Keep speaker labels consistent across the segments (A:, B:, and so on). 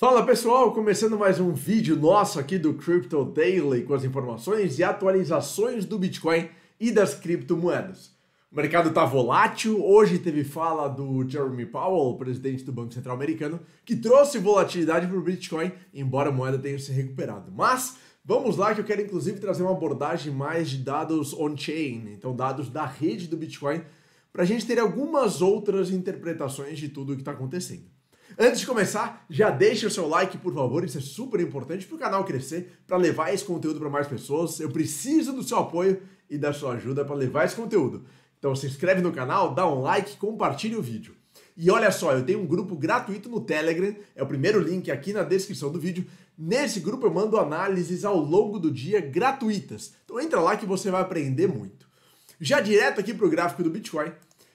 A: Fala pessoal, começando mais um vídeo nosso aqui do Crypto Daily com as informações e atualizações do Bitcoin e das criptomoedas. O mercado está volátil, hoje teve fala do Jeremy Powell, presidente do Banco Central Americano, que trouxe volatilidade para o Bitcoin, embora a moeda tenha se recuperado. Mas vamos lá que eu quero inclusive trazer uma abordagem mais de dados on-chain, então dados da rede do Bitcoin, para a gente ter algumas outras interpretações de tudo o que está acontecendo. Antes de começar, já deixa o seu like, por favor, isso é super importante para o canal crescer, para levar esse conteúdo para mais pessoas. Eu preciso do seu apoio e da sua ajuda para levar esse conteúdo. Então se inscreve no canal, dá um like, compartilha o vídeo. E olha só, eu tenho um grupo gratuito no Telegram, é o primeiro link aqui na descrição do vídeo. Nesse grupo eu mando análises ao longo do dia gratuitas. Então entra lá que você vai aprender muito. Já direto aqui para o gráfico do Bitcoin,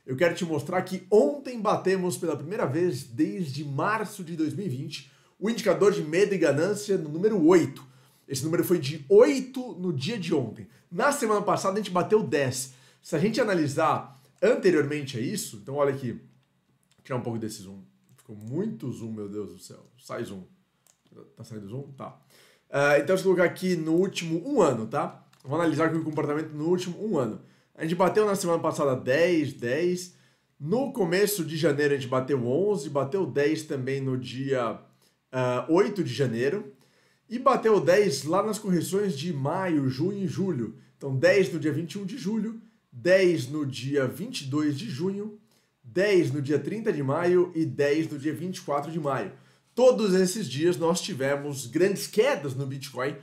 A: eu quero te mostrar que ontem batemos pela primeira vez desde março de 2020 o indicador de medo e ganância no número 8. Esse número foi de 8 no dia de ontem. Na semana passada a gente bateu 10. Se a gente analisar anteriormente a isso, então olha aqui, vou tirar um pouco desse zoom. Ficou muito zoom, meu Deus do céu. Sai zoom. Tá saindo zoom? Tá. Uh, então, se colocar aqui no último um ano, tá? Vou analisar aqui o comportamento no último um ano. A gente bateu na semana passada 10, 10. No começo de janeiro a gente bateu 11, bateu 10 também no dia uh, ah, 8 de janeiro. E bateu 10 lá nas correções de maio, junho e julho. Então 10 no dia 21 de julho, 10 no dia 22 de junho, 10 no dia 30 de maio e 10 no dia 24 de maio. Todos esses dias nós tivemos grandes quedas no Bitcoin,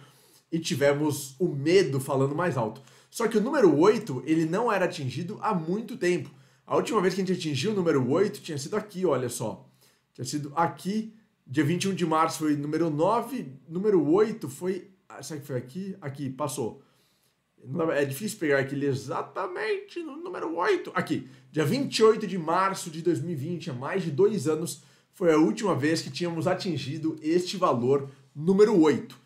A: e tivemos o medo falando mais alto. Só que o número 8, ele não era atingido há muito tempo. A última vez que a gente atingiu o número 8 tinha sido aqui, olha só. Tinha sido aqui, dia 21 de março foi número 9, número 8 foi. Ah, será que foi aqui? Aqui, passou. É difícil pegar aquele exatamente no número 8. Aqui, dia 28 de março de 2020, há mais de dois anos, foi a última vez que tínhamos atingido este valor número 8.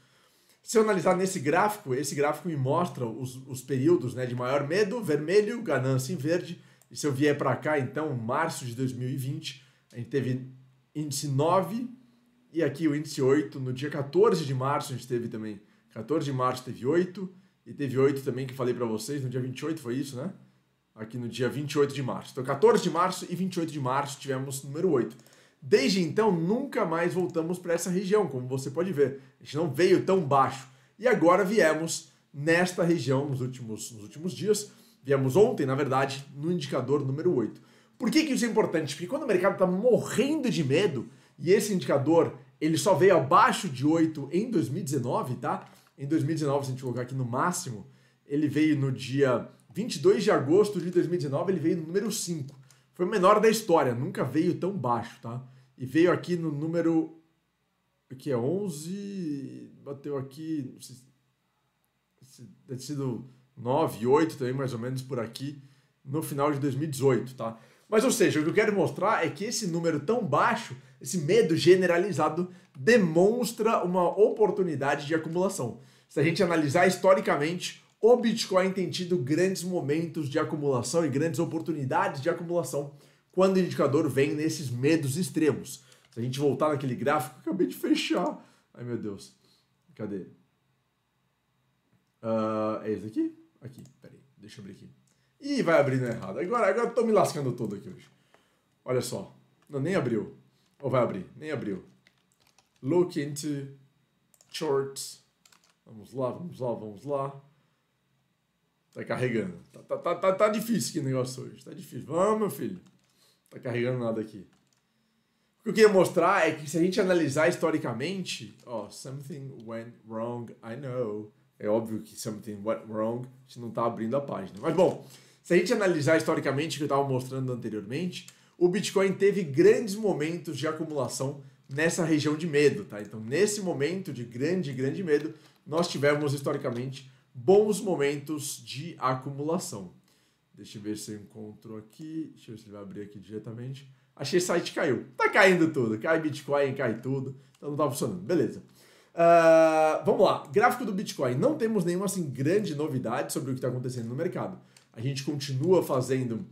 A: Se eu analisar nesse gráfico, esse gráfico me mostra os, os períodos né, de maior medo, vermelho, ganância em verde. E se eu vier para cá, então, março de 2020, a gente teve índice 9 e aqui o índice 8. No dia 14 de março a gente teve também. 14 de março teve 8 e teve 8 também que falei para vocês, no dia 28 foi isso, né? Aqui no dia 28 de março. Então, 14 de março e 28 de março tivemos número 8. Desde então, nunca mais voltamos para essa região, como você pode ver. A gente não veio tão baixo. E agora viemos nesta região nos últimos, nos últimos dias. Viemos ontem, na verdade, no indicador número 8. Por que, que isso é importante? Porque quando o mercado está morrendo de medo, e esse indicador ele só veio abaixo de 8 em 2019, tá? Em 2019, se a gente colocar aqui no máximo, ele veio no dia 22 de agosto de 2019, ele veio no número 5. Foi o menor da história, nunca veio tão baixo, tá? E veio aqui no número. que é 11. Bateu aqui. deve ter sido 9, 8 também, mais ou menos por aqui, no final de 2018, tá? Mas, ou seja, o que eu quero mostrar é que esse número tão baixo, esse medo generalizado, demonstra uma oportunidade de acumulação. Se a gente analisar historicamente, o Bitcoin tem tido grandes momentos de acumulação e grandes oportunidades de acumulação quando o indicador vem nesses medos extremos. Se a gente voltar naquele gráfico, acabei de fechar. Ai meu Deus. Cadê? Uh, é esse aqui? Aqui, peraí. Deixa eu abrir aqui. Ih, vai abrindo errado. Agora, agora tô me lascando todo aqui hoje. Olha só. Não, nem abriu. Ou vai abrir? Nem abriu. Look into shorts. Vamos lá, vamos lá, vamos lá. Tá carregando. Tá, tá, tá, tá, tá difícil que negócio hoje. Tá difícil. Vamos, meu filho tá carregando nada aqui. O que eu queria mostrar é que se a gente analisar historicamente, ó, something went wrong, I know. É óbvio que something went wrong, a gente não tá abrindo a página. Mas bom, se a gente analisar historicamente o que eu estava mostrando anteriormente, o Bitcoin teve grandes momentos de acumulação nessa região de medo, tá? Então, nesse momento de grande, grande medo, nós tivemos historicamente bons momentos de acumulação. Deixa eu ver se eu encontro aqui. Deixa eu ver se ele vai abrir aqui diretamente. Achei o site caiu. Tá caindo tudo. Cai Bitcoin, cai tudo. Então não tá funcionando. Beleza. Uh, vamos lá. Gráfico do Bitcoin. Não temos nenhuma assim, grande novidade sobre o que está acontecendo no mercado. A gente continua fazendo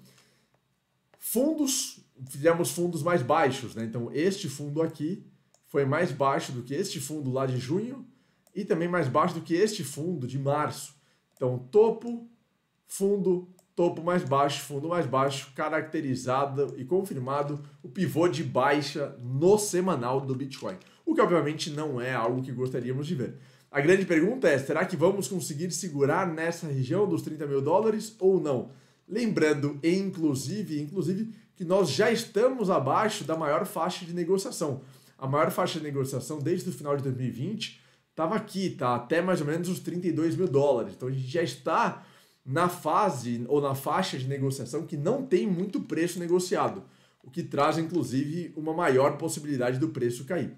A: fundos. Fizemos fundos mais baixos, né? Então este fundo aqui foi mais baixo do que este fundo lá de junho e também mais baixo do que este fundo de março. Então topo, fundo, topo mais baixo, fundo mais baixo, caracterizado e confirmado o pivô de baixa no semanal do Bitcoin. O que obviamente não é algo que gostaríamos de ver. A grande pergunta é: será que vamos conseguir segurar nessa região dos 30 mil dólares ou não? Lembrando, inclusive, inclusive, que nós já estamos abaixo da maior faixa de negociação. A maior faixa de negociação desde o final de 2020 estava aqui, tá? Até mais ou menos os 32 mil dólares. Então a gente já está na fase ou na faixa de negociação que não tem muito preço negociado, o que traz inclusive uma maior possibilidade do preço cair.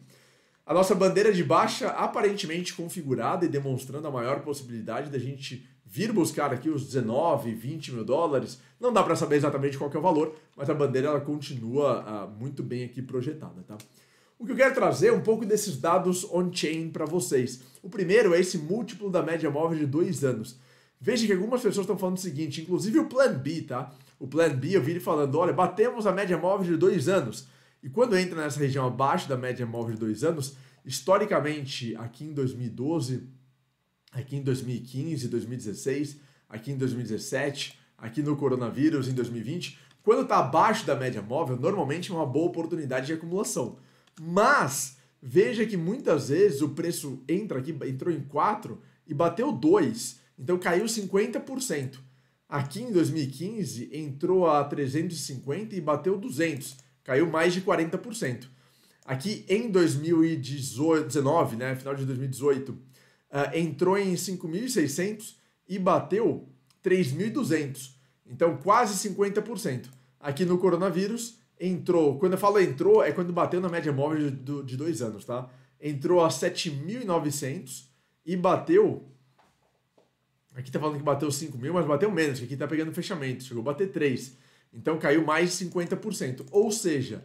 A: A nossa bandeira de baixa aparentemente configurada e demonstrando a maior possibilidade da gente vir buscar aqui os 19, 20 mil dólares. Não dá para saber exatamente qual é o valor, mas a bandeira ela continua ah, muito bem aqui projetada, tá? O que eu quero trazer é um pouco desses dados on-chain para vocês. O primeiro é esse múltiplo da média móvel de dois anos. Veja que algumas pessoas estão falando o seguinte, inclusive o Plan B, tá? O Plan B eu vi ele falando, olha, batemos a média móvel de dois anos. E quando entra nessa região abaixo da média móvel de dois anos, historicamente, aqui em 2012, aqui em 2015, 2016, aqui em 2017, aqui no coronavírus, em 2020, quando está abaixo da média móvel, normalmente é uma boa oportunidade de acumulação. Mas veja que muitas vezes o preço entra aqui, entrou em 4 e bateu 2. Então caiu 50%. Aqui em 2015 entrou a 350 e bateu 200, caiu mais de 40%. Aqui em 2019, né, final de 2018, uh, ah, entrou em 5.600 e bateu 3.200, então quase 50%. Aqui no coronavírus entrou, quando eu falo entrou, é quando bateu na média móvel de, de dois anos, tá? Entrou a 7.900 e bateu Aqui tá falando que bateu 5 mil, mas bateu menos, aqui tá pegando fechamento, chegou a bater 3. Então caiu mais de 50%. Ou seja,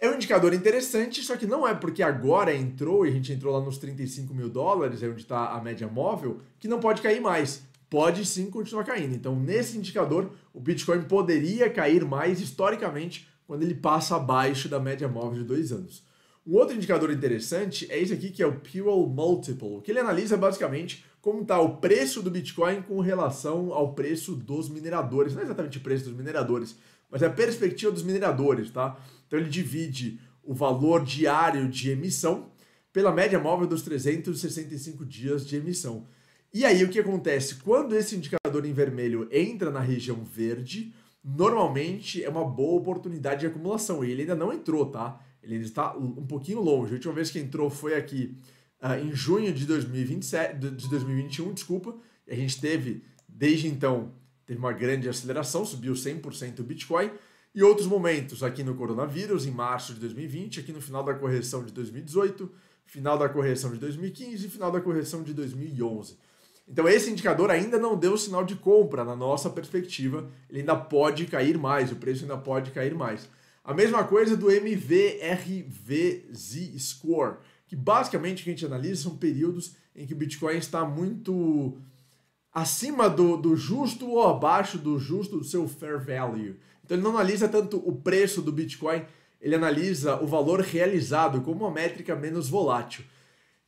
A: é um indicador interessante, só que não é porque agora entrou e a gente entrou lá nos 35 mil dólares, é onde está a média móvel, que não pode cair mais. Pode sim continuar caindo. Então, nesse indicador, o Bitcoin poderia cair mais historicamente quando ele passa abaixo da média móvel de dois anos. Um outro indicador interessante é esse aqui que é o Pure Multiple, que ele analisa basicamente como está o preço do Bitcoin com relação ao preço dos mineradores. Não é exatamente o preço dos mineradores, mas é a perspectiva dos mineradores, tá? Então ele divide o valor diário de emissão pela média móvel dos 365 dias de emissão. E aí o que acontece? Quando esse indicador em vermelho entra na região verde, normalmente é uma boa oportunidade de acumulação. E ele ainda não entrou, tá? Ele ainda está um pouquinho longe. A última vez que entrou foi aqui uh, em junho de, 2027, de 2021, desculpa, a gente teve, desde então, teve uma grande aceleração, subiu 100% o Bitcoin, e outros momentos aqui no coronavírus, em março de 2020, aqui no final da correção de 2018, final da correção de 2015 e final da correção de 2011. Então esse indicador ainda não deu sinal de compra na nossa perspectiva, ele ainda pode cair mais, o preço ainda pode cair mais. A mesma coisa do MVRVZ Score, que basicamente o que a gente analisa são períodos em que o Bitcoin está muito acima do, do justo ou abaixo do justo do seu fair value. Então ele não analisa tanto o preço do Bitcoin, ele analisa o valor realizado como uma métrica menos volátil.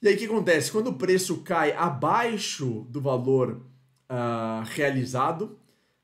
A: E aí o que acontece? Quando o preço cai abaixo do valor uh, realizado,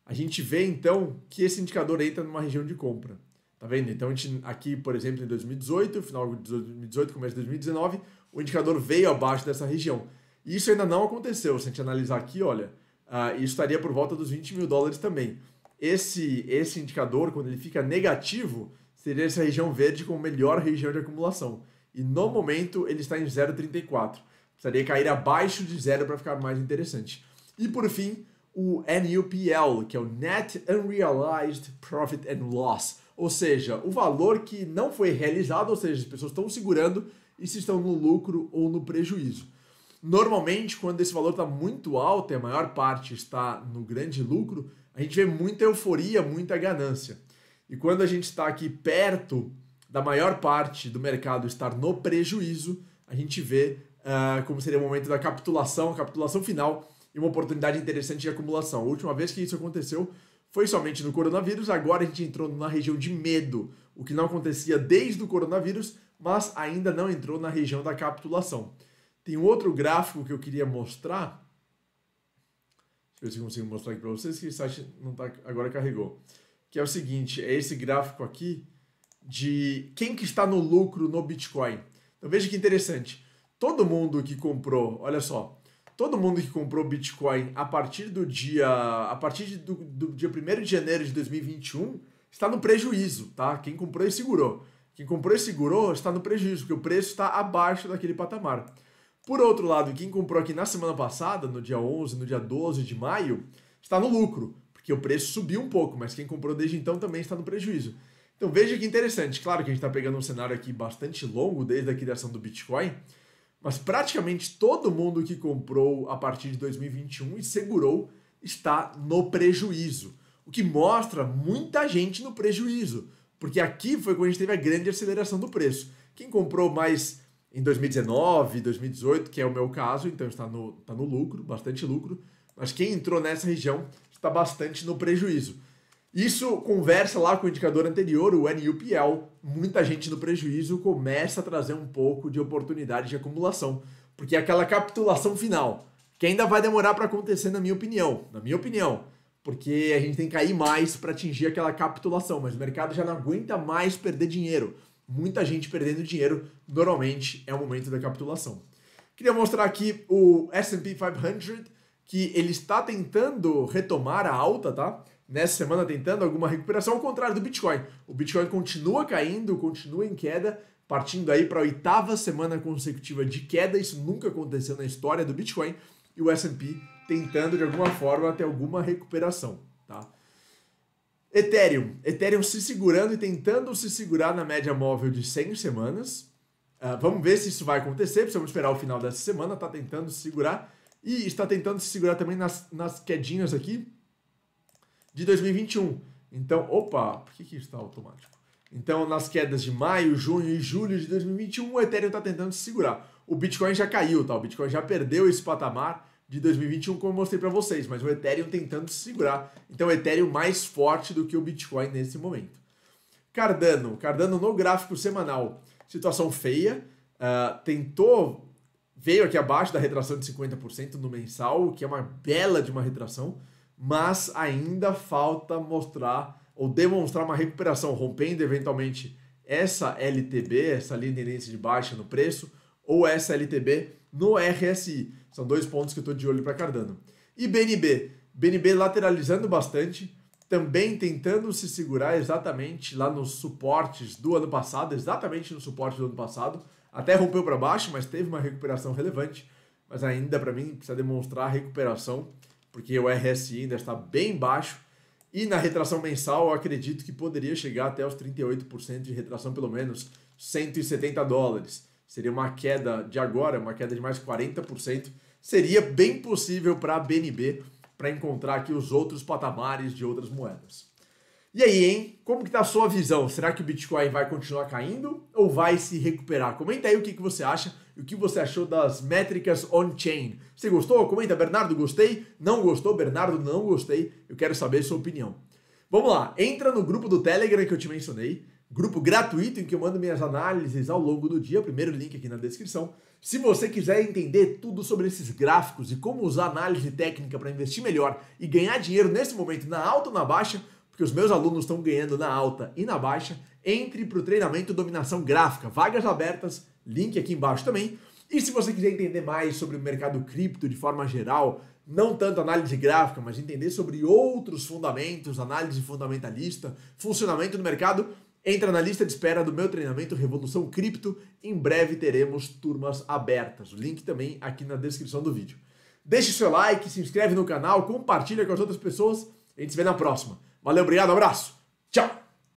A: a gente vê então que esse indicador entra numa região de compra. Tá vendo? Então, a gente, aqui, por exemplo, em 2018, final de 2018, começo de 2019, o indicador veio abaixo dessa região. E isso ainda não aconteceu. Se a gente analisar aqui, olha, uh, isso estaria por volta dos 20 mil dólares também. Esse, esse indicador, quando ele fica negativo, seria essa região verde como melhor região de acumulação. E no momento ele está em 0,34. Precisaria cair abaixo de zero para ficar mais interessante. E por fim, o NUPL, que é o Net Unrealized Profit and Loss ou seja, o valor que não foi realizado, ou seja, as pessoas estão segurando e se estão no lucro ou no prejuízo. Normalmente, quando esse valor está muito alto e a maior parte está no grande lucro, a gente vê muita euforia, muita ganância. E quando a gente está aqui perto da maior parte do mercado estar no prejuízo, a gente vê uh, como seria o momento da capitulação, capitulação final e uma oportunidade interessante de acumulação. A última vez que isso aconteceu foi somente no coronavírus, agora a gente entrou na região de medo, o que não acontecia desde o coronavírus, mas ainda não entrou na região da capitulação. Tem um outro gráfico que eu queria mostrar. Deixa eu ver se consigo mostrar aqui para vocês, que o site não tá, agora carregou. Que é o seguinte, é esse gráfico aqui de quem que está no lucro no Bitcoin. Então veja que interessante. Todo mundo que comprou, olha só, todo mundo que comprou Bitcoin a partir do dia a partir de, do, do, dia 1 de janeiro de 2021 está no prejuízo, tá? Quem comprou e segurou. Quem comprou e segurou está no prejuízo, porque o preço está abaixo daquele patamar. Por outro lado, quem comprou aqui na semana passada, no dia 11, no dia 12 de maio, está no lucro, porque o preço subiu um pouco, mas quem comprou desde então também está no prejuízo. Então veja que interessante, claro que a gente está pegando um cenário aqui bastante longo desde a criação do Bitcoin, mas praticamente todo mundo que comprou a partir de 2021 e segurou está no prejuízo, o que mostra muita gente no prejuízo, porque aqui foi quando a gente teve a grande aceleração do preço. Quem comprou mais em 2019, 2018, que é o meu caso, então está no, está no lucro, bastante lucro, mas quem entrou nessa região está bastante no prejuízo. Isso conversa lá com o indicador anterior, o NUPL. Muita gente no prejuízo começa a trazer um pouco de oportunidade de acumulação, porque é aquela capitulação final, que ainda vai demorar para acontecer, na minha opinião. Na minha opinião, porque a gente tem que cair mais para atingir aquela capitulação, mas o mercado já não aguenta mais perder dinheiro. Muita gente perdendo dinheiro, normalmente é o momento da capitulação. Queria mostrar aqui o SP 500, que ele está tentando retomar a alta, tá? nessa semana tentando alguma recuperação, ao contrário do Bitcoin. O Bitcoin continua caindo, continua em queda, partindo aí para a oitava semana consecutiva de queda. Isso nunca aconteceu na história do Bitcoin. E o S&P tentando, de alguma forma, ter alguma recuperação, tá? Ethereum. Ethereum se segurando e tentando se segurar na média móvel de 100 semanas. Uh, vamos ver se isso vai acontecer, precisamos esperar o final dessa semana, está tentando se segurar. E está tentando se segurar também nas, nas quedinhas aqui, de 2021. Então, opa, por que, que está automático? Então, nas quedas de maio, junho e julho de 2021, o Ethereum está tentando se segurar. O Bitcoin já caiu, tá? O Bitcoin já perdeu esse patamar de 2021, como eu mostrei para vocês, mas o Ethereum tentando se segurar. Então, o Ethereum mais forte do que o Bitcoin nesse momento. Cardano, Cardano no gráfico semanal, situação feia, uh, tentou, veio aqui abaixo da retração de 50% no mensal, que é uma bela de uma retração, mas ainda falta mostrar ou demonstrar uma recuperação, rompendo eventualmente essa LTB, essa linha de tendência de baixa no preço, ou essa LTB no RSI. São dois pontos que eu estou de olho para Cardano. E BNB, BNB lateralizando bastante, também tentando se segurar exatamente lá nos suportes do ano passado, exatamente no suporte do ano passado. Até rompeu para baixo, mas teve uma recuperação relevante. Mas ainda para mim precisa demonstrar recuperação porque o RSI ainda está bem baixo. E na retração mensal, eu acredito que poderia chegar até os 38% de retração, pelo menos 170 dólares. Seria uma queda de agora, uma queda de mais 40%. Seria bem possível para a BNB para encontrar aqui os outros patamares de outras moedas. E aí, hein? Como que tá a sua visão? Será que o Bitcoin vai continuar caindo ou vai se recuperar? Comenta aí o que, que você acha e o que você achou das métricas on-chain. Você gostou? Comenta, Bernardo, gostei. Não gostou, Bernardo, não gostei. Eu quero saber sua opinião. Vamos lá, entra no grupo do Telegram que eu te mencionei. Grupo gratuito em que eu mando minhas análises ao longo do dia. Primeiro link aqui na descrição. Se você quiser entender tudo sobre esses gráficos e como usar análise técnica para investir melhor e ganhar dinheiro nesse momento na alta ou na baixa, porque os meus alunos estão ganhando na alta e na baixa. Entre para o treinamento Dominação Gráfica, vagas abertas, link aqui embaixo também. E se você quiser entender mais sobre o mercado cripto de forma geral, não tanto análise gráfica, mas entender sobre outros fundamentos, análise fundamentalista, funcionamento do mercado, entra na lista de espera do meu treinamento Revolução Cripto. Em breve teremos turmas abertas. Link também aqui na descrição do vídeo. Deixe seu like, se inscreve no canal, compartilha com as outras pessoas. A gente se vê na próxima. Valeu, obrigado, abraço. Tchau.